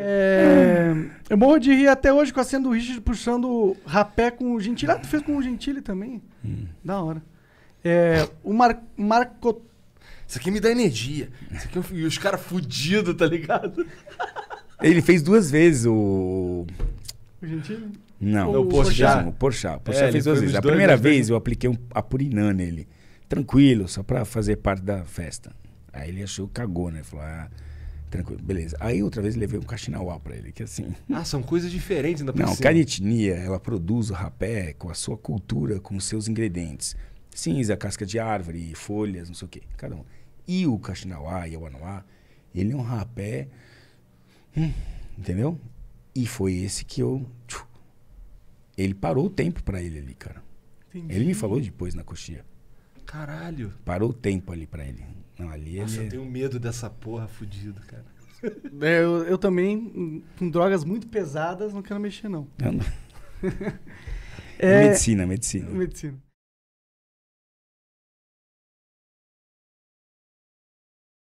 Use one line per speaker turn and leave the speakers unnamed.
É... Eu morro de rir até hoje com a sendo Richard puxando rapé com o Gentili. Ah, tu fez com o Gentili também? Hum. Da hora. É, o Mar Marco. Isso aqui me dá energia. Isso aqui eu... E os caras fudidos, tá ligado? Ele fez duas vezes o. O Gentili? Não, o, o Porchat. O é, fez duas vezes. A primeira vez dois. eu apliquei um, a nele. Tranquilo, só pra fazer parte da festa. Aí ele achou, cagou, né? Falou, ah, Tranquilo, beleza. Aí outra vez levei um cachinauá pra ele, que assim. Ah, são coisas diferentes da Não, cima. cada ela produz o rapé com a sua cultura, com os seus ingredientes. Cinza, casca de árvore, folhas, não sei o quê. Cada um. E o cachinauá e o anuá, ele é um rapé. Hum, entendeu? E foi esse que eu. Tchum, ele parou o tempo para ele ali, cara. Entendi. Ele me falou depois na coxinha Caralho. Parou o tempo ali pra ele. Não, ali Nossa, ele... eu tenho medo dessa porra fudido, cara. É, eu, eu, também, com drogas muito pesadas, não quero mexer, não. não, não. é... Medicina, medicina. Medicina.